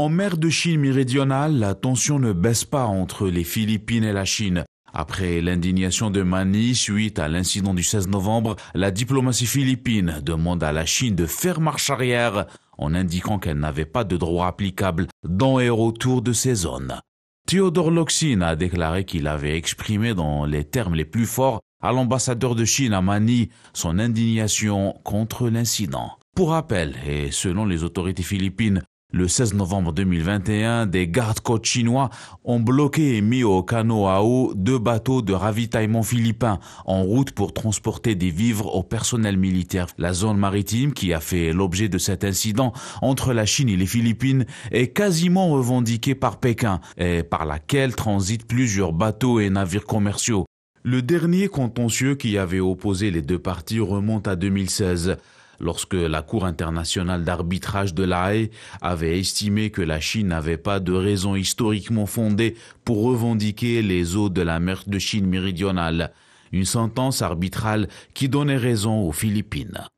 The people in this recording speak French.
En mer de Chine méridionale, la tension ne baisse pas entre les Philippines et la Chine. Après l'indignation de Mani suite à l'incident du 16 novembre, la diplomatie philippine demande à la Chine de faire marche arrière en indiquant qu'elle n'avait pas de droit applicable dans et autour de ces zones. Theodore Loxin a déclaré qu'il avait exprimé dans les termes les plus forts à l'ambassadeur de Chine à Mani son indignation contre l'incident. Pour rappel, et selon les autorités philippines, le 16 novembre 2021, des gardes-côtes chinois ont bloqué et mis au canot à eau deux bateaux de ravitaillement philippins en route pour transporter des vivres au personnel militaire. La zone maritime qui a fait l'objet de cet incident entre la Chine et les Philippines est quasiment revendiquée par Pékin et par laquelle transitent plusieurs bateaux et navires commerciaux. Le dernier contentieux qui avait opposé les deux parties remonte à 2016 lorsque la Cour internationale d'arbitrage de La Haye avait estimé que la Chine n'avait pas de raison historiquement fondée pour revendiquer les eaux de la mer de Chine méridionale, une sentence arbitrale qui donnait raison aux Philippines.